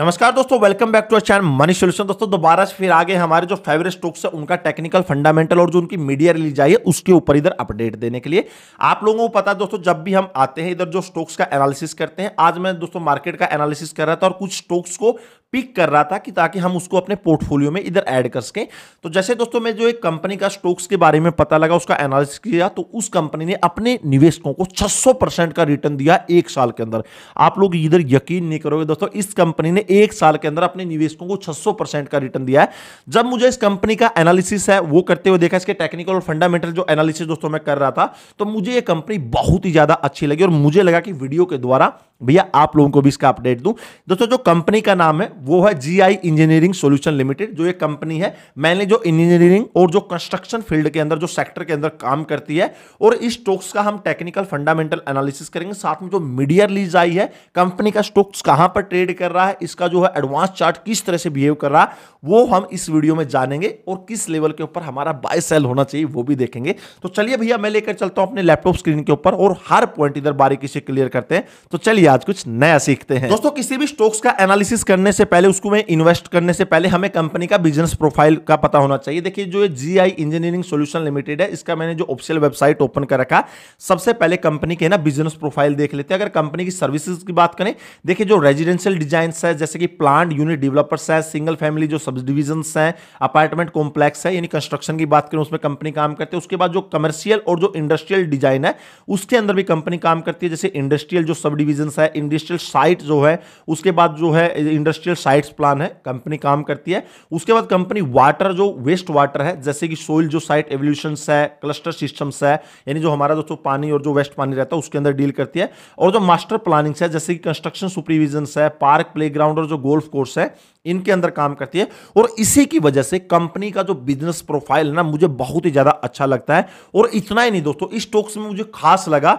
नमस्कार दोस्तों welcome back to our channel money solution दोस्तों दोबारा से फिर आगे हमारे जो फेवरेट स्टॉक्स है उनका टेक्निकल फंडामेंटल और जो उनकी मीडिया रिलीज आई है उसके ऊपर इधर अपडेट देने के लिए आप लोगों को पता है दोस्तों जब भी हम आते हैं इधर जो स्टॉक्स का एनालिसिस करते हैं आज मैं दोस्तों मार्केट का एनालिसिस कर रहा था और कुछ स्टॉक्स को पिक कर रहा था कि ताकि हम उसको अपने पोर्टफोलियो में इधर ऐड कर सकें तो जैसे दोस्तों मैं जो एक कंपनी का स्टॉक्स के बारे में पता लगा उसका एनालिसिस किया तो उस कंपनी ने अपने निवेशकों को 600 परसेंट का रिटर्न दिया एक साल के अंदर आप लोग इधर यकीन नहीं करोगे दोस्तों इस कंपनी ने एक साल के अंदर अपने निवेशकों को 600 परसेंट का रिटर्न दिया है जब मुझे इस कंपनी का एनालिसिस है वो करते हुए देखा इसके टेक्निकल और फंडामेंटल जो एनालिसिस दोस्तों मैं कर रहा था तो मुझे ये कंपनी बहुत ही ज्यादा अच्छी लगी और मुझे लगा कि वीडियो के द्वारा भैया आप लोगों को भी इसका अपडेट दूं दोस्तों जो कंपनी का नाम है वो है जीआई इंजीनियरिंग सॉल्यूशन लिमिटेड जो ये कंपनी है मैंने जो इंजीनियरिंग और जो कंस्ट्रक्शन फील्ड के अंदर जो सेक्टर के अंदर काम करती है और इस स्टॉक्स का हम टेक्निकल फंडामेंटल एनालिसिस करेंगे साथ में जो मीडिया रिलीज आई है कंपनी का स्टॉक्स कहां पर ट्रेड कर रहा है इसका जो है एडवांस चार्ट किस तरह से बिहेव कर रहा है वो हम इस वीडियो में जानेंगे और किस लेवल के ऊपर हमारा बाय सेल होना चाहिए वो भी देखेंगे तो चलिए भैया मैं लेकर चलता हूं अपने लैपटॉप स्क्रीन के ऊपर और हर पॉइंट इधर बारीकी से क्लियर करते हैं तो चलिए आज कुछ नया सीखते हैं दोस्तों किसी भी स्टॉक्स का एनालिसिस करने से पहले उसको में इन्वेस्ट करने से पहले हमें कंपनी का बिजनेस प्रोफाइल का पता होना चाहिए देखिए जो G I engineering solution limited है इसका मैंने जो ऑफिशियल वेबसाइट ओपन कर रखा सबसे पहले कंपनी के ना बिजनेस प्रोफाइल देख लेते हैं अगर कंपनी की सर्विसेज की बात करें देखिए जो रेजिडेंशियल डिजाइन है जैसे कि प्लांट यूनिट डेवलपर्स है सिंगल फैमिली जो सब डिविजन है अपार्टमेंट कॉम्प्लेक्स है यानी कंस्ट्रक्शन की बात करें उसमें कंपनी काम करती है उसके बाद जो कमर्शियल और जो इंडस्ट्रियल डिजाइन है उसके अंदर भी कंपनी काम करती है जैसे इंडस्ट्रियल जो सब डिविजन है इंडस्ट्रियल साइट जो है उसके बाद जो है इंडस्ट्रियल साइट्स प्लान है कंपनी काम करती है उसके बाद कंपनी वाटर जो वेस्ट वाटर है जैसे कि सोइल जो साइट एवोल्यूशन है क्लस्टर सिस्टम्स है यानी जो हमारा दोस्तों पानी और जो वेस्ट पानी रहता है उसके अंदर डील करती है और जो मास्टर प्लानिंग्स है जैसे कि कंस्ट्रक्शन सुपरविजन है पार्क प्ले और जो गोल्फ कोर्स है इनके अंदर काम करती है और इसी की वजह से कंपनी का जो बिजनेस प्रोफाइल है ना मुझे बहुत ही ज्यादा अच्छा लगता है और इतना ही नहीं दोस्तों इस स्टॉक्स में मुझे खास लगा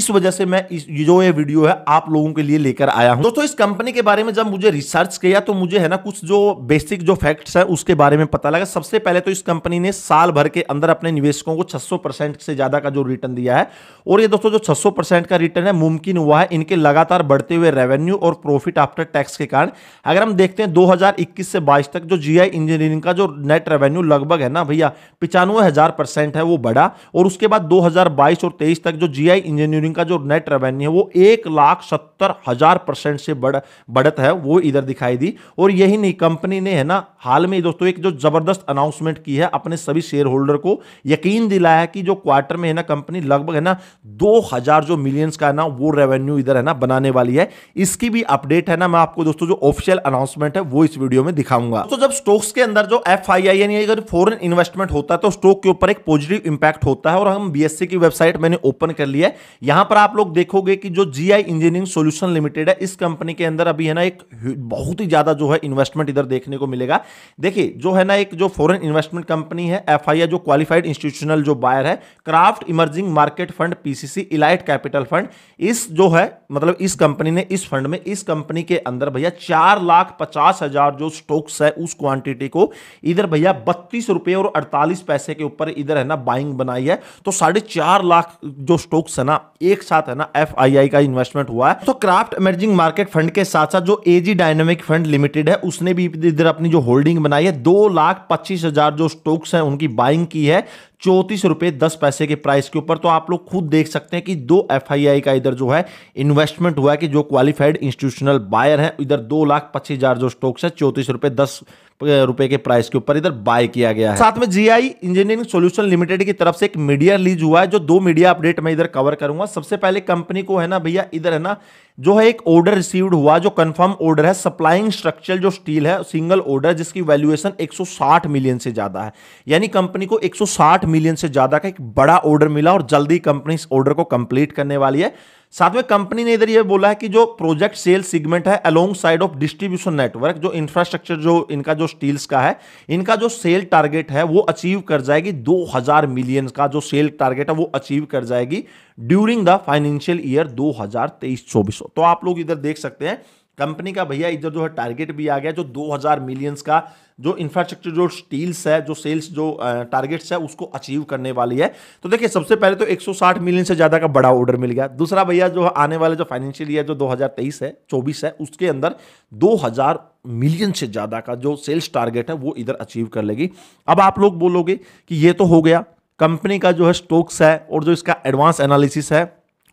इस वजह से मैं इस जो ये वीडियो है आप लोगों के लिए लेकर आया हूं दोस्तों इस कंपनी के बारे में जब मुझे रिसर्च किया तो मुझे है ना कुछ जो बेसिक जो फैक्ट्स है उसके बारे में पता लगा सबसे पहले तो इस कंपनी ने साल भर के अंदर अपने निवेशकों को 600 परसेंट से ज्यादा का जो रिटर्न दिया है और ये दोस्तों जो छह परसेंट का रिटर्न है मुमकिन हुआ है इनके लगातार बढ़ते हुए रेवेन्यू और प्रॉफिट आफ्टर टैक्स के कारण अगर हम देखते हैं दो से बाईस तक जो जी इंजीनियरिंग का जो नेट रेवेन्यू लगभग है ना भैया पिचानवे है वो बढ़ा और उसके बाद दो और तेईस तक जो जी इंजीनियरिंग इंजीनियरिंग का जो नेट रेवेन्यू है वो एक लाख सत्तर हजार परसेंट से बढ़ बढ़त है वो इधर दिखाई दी और यही नहीं कंपनी ने है ना हाल में दोस्तों एक जो जबरदस्त अनाउंसमेंट की है अपने सभी शेयर होल्डर को यकीन दिलाया कि जो क्वार्टर में है ना कंपनी लगभग है ना दो जो मिलियंस का है ना वो रेवेन्यू इधर है ना बनाने वाली है इसकी भी अपडेट है ना मैं आपको दोस्तों जो ऑफिशियल अनाउंसमेंट है वो इस वीडियो में दिखाऊंगा तो जब स्टॉक्स के अंदर जो एफ आई आई यानी अगर फॉरन इन्वेस्टमेंट होता है तो स्टॉक के ऊपर एक पॉजिटिव इंपैक्ट होता है और हम बीएससी e की वेबसाइट मैंने ओपन कर लिया है यहां पर आप लोग देखोगे कि जो जीआई इंजीनियरिंग सॉल्यूशन लिमिटेड है इस कंपनी के अंदर अभी है ना एक बहुत ही ज्यादा जो है इन्वेस्टमेंट इधर देखने को मिलेगा देखिए जो है ना एक जो फॉरेन इन्वेस्टमेंट कंपनी है एफ जो क्वालिफाइड इंस्टीट्यूशनल जो बायर है craft emerging market fund PCC elite capital fund इस जो है मतलब इस कंपनी ने इस फंड में इस कंपनी के अंदर भैया चार लाख पचास हजार जो स्टॉक्स है उस क्वांटिटी को इधर भैया बत्तीस रुपए और अड़तालीस पैसे के ऊपर इधर है ना बाइंग बनाई है तो साढ़े चार लाख जो स्टॉक्स है ना एक साथ है ना एफ का इन्वेस्टमेंट हुआ है तो क्राफ्ट इमर्जिंग मार्केट फंड के साथ साथ जो एजी डायनेमिक फंड लिमिटेड है उसने भी इधर अपनी जो होल्डिंग बनाई है दो लाख पच्चीस हजार जो स्टॉक्स हैं उनकी बाइंग की है चौंतीस रुपए दस पैसे के प्राइस के ऊपर तो आप लोग खुद देख सकते हैं कि दो एफआईआई का इधर जो है इन्वेस्टमेंट हुआ है कि जो क्वालिफाइड इंस्टीट्यूशनल बायर है इधर दो लाख पच्चीस हजार जो स्टॉक्स है चौंतीस रुपए दस रुपए के प्राइस के ऊपर इधर बाय किया गया है साथ में जीआई इंजीनियरिंग सॉल्यूशन लिमिटेड की तरफ से एक मीडिया रिलीज हुआ है जो दो मीडिया अपडेट में इधर कवर करूंगा सबसे पहले कंपनी को है ना भैया इधर है ना जो है एक ऑर्डर रिसीव्ड हुआ जो कंफर्म ऑर्डर है सप्लाइंग स्ट्रक्चर जो स्टील है सिंगल ऑर्डर जिसकी वैल्यूएशन 160 मिलियन से ज्यादा है यानी कंपनी को 160 मिलियन से ज्यादा का एक बड़ा ऑर्डर मिला और जल्दी कंपनी इस ऑर्डर को कंप्लीट करने वाली है साथ में कंपनी ने इधर यह बोला है कि जो प्रोजेक्ट सेल सेगमेंट है alongside of distribution network जो इंफ्रास्ट्रक्चर जो इनका जो स्टील्स का है इनका जो सेल टारगेट है वो अचीव कर जाएगी 2000 मिलियन का जो सेल टारगेट है वो अचीव कर जाएगी ड्यूरिंग द फाइनेंशियल ईयर 2023-24 तो आप लोग इधर देख सकते हैं कंपनी का भैया इधर जो है टारगेट भी आ गया जो 2000 मिलियंस का जो इंफ्रास्ट्रक्चर जो स्टील्स है जो सेल्स जो टारगेट्स है उसको अचीव करने वाली है तो देखिए सबसे पहले तो 160 मिलियन से ज़्यादा का बड़ा ऑर्डर मिल गया दूसरा भैया जो आने वाले जो फाइनेंशियल ईयर जो 2023 है 24 है उसके अंदर 2000 मिलियन से ज़्यादा का जो सेल्स टारगेट है वो इधर अचीव कर लेगी अब आप लोग बोलोगे कि ये तो हो गया कंपनी का जो है स्टोक्स है और जो इसका एडवांस एनालिसिस है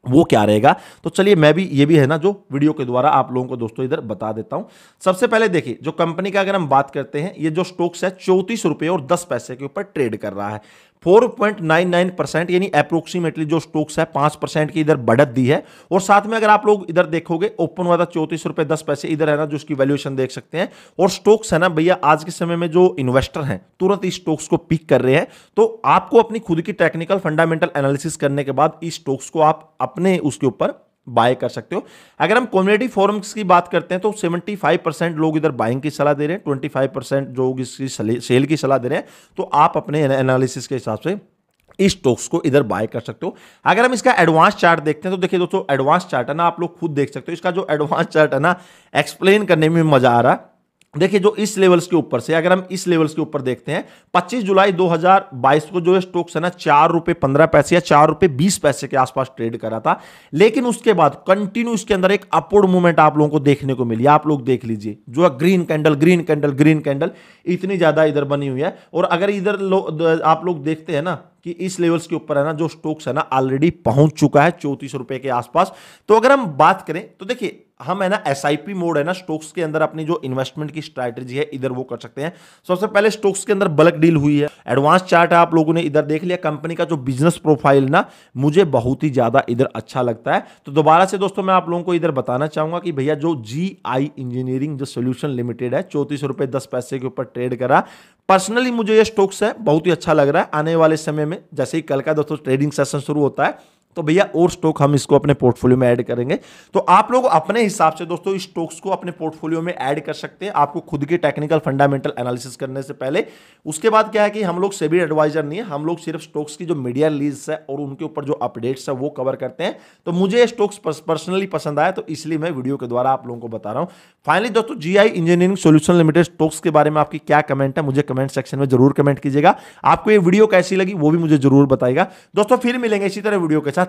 वो क्या रहेगा तो चलिए मैं भी ये भी है ना जो वीडियो के द्वारा आप लोगों को दोस्तों इधर बता देता हूं सबसे पहले देखिए जो कंपनी का अगर हम बात करते हैं ये जो स्टॉक्स है चौंतीस रुपये और दस पैसे के ऊपर ट्रेड कर रहा है 4.99 परसेंट यानी अप्रोक्सीमेटली जो स्टॉक्स है पांच परसेंट की इधर बढ़त दी है और साथ में अगर आप लोग इधर देखोगे ओपन हुआ था चौंतीस रुपए दस पैसे इधर है ना जो उसकी वैल्यूएशन देख सकते हैं और स्टॉक्स है ना भैया आज के समय में जो इन्वेस्टर हैं तुरंत इस स्टॉक्स को पिक कर रहे हैं तो आपको अपनी खुद की टेक्निकल फंडामेंटल एनालिसिस करने के बाद इस स्टॉक्स को आप अपने उसके ऊपर बाय कर सकते हो अगर हम कम्युनिटी फोरम्स की बात करते हैं तो 75 परसेंट लोग इधर बाइंग की सलाह दे रहे हैं 25 परसेंट लोग इसकी सेल की सलाह दे रहे हैं तो आप अपने एनालिसिस के हिसाब से इस स्टॉक्स को इधर बाय कर सकते हो अगर हम इसका एडवांस चार्ट देखते हैं तो देखिए दोस्तों एडवांस चार्ट है ना आप लोग खुद देख सकते हो इसका जो एडवांस चार्ट है ना एक्सप्लेन करने में मजा आ रहा है देखिए जो इस लेवल्स के ऊपर से अगर हम इस लेवल्स के ऊपर देखते हैं 25 जुलाई 2022 को जो है स्टॉक्स है ना चार रुपए पंद्रह पैसे या चार रुपए बीस पैसे के आसपास ट्रेड करा था लेकिन उसके बाद कंटिन्यू इसके अंदर एक अपवर्ड मूवमेंट आप लोगों को देखने को मिली आप लोग देख लीजिए जो है green candle green candle green candle इतनी ज्यादा इधर बनी हुई है और अगर इधर लो, आप लोग देखते हैं ना कि इस लेवल्स के ऊपर है ना जो स्टॉक्स है ना ऑलरेडी पहुंच चुका है चौंतीस रुपए के आसपास तो अगर हम बात करें तो देखिए हम है ना एस मोड है ना स्टॉक्स के अंदर अपनी जो इन्वेस्टमेंट की स्ट्रैटेजी है इधर वो कर सकते हैं सबसे पहले स्टॉक्स के अंदर बल्क डील हुई है एडवांस चार्ट आप लोगों ने इधर देख लिया कंपनी का जो बिजनेस प्रोफाइल ना मुझे बहुत ही ज्यादा इधर अच्छा लगता है तो दोबारा से दोस्तों मैं आप लोगों को इधर बताना चाहूंगा कि भैया जो जी इंजीनियरिंग जो सोल्यूशन लिमिटेड है चौतीस रुपए के ऊपर ट्रेड करा पर्सनली मुझे ये स्टॉक्स है बहुत ही अच्छा लग रहा है आने वाले समय में जैसे ही कल का दोस्तों ट्रेडिंग सेशन शुरू होता है तो भैया और स्टॉक हम इसको अपने पोर्टफोलियो में ऐड करेंगे तो आप लोग अपने हिसाब से दोस्तों इस स्टॉक्स को अपने पोर्टफोलियो में ऐड कर सकते हैं आपको खुद के टेक्निकल फंडामेंटल एनालिसिस करने से पहले उसके बाद क्या है कि हम लोग सेबी एडवाइजर नहीं है हम लोग सिर्फ स्टॉक्स की जो मीडिया रिलीज है और उनके ऊपर जो अपडेट्स है वो कवर करते हैं तो मुझे स्टॉक्स पर्सनली पसंद आया तो इसलिए मैं वीडियो के द्वारा आप लोगों को बता रहा हूं फाइनली दोस्तों G engineering solution limited stocks के बारे में आपकी क्या कमेंट है मुझे कमेंट सेक्शन में जरूर कमेंट कीजिएगा आपको ये वीडियो कैसी लगी वो भी मुझे जरूर बताएगा दोस्तों फिर मिलेंगे इसी तरह वीडियो के साथ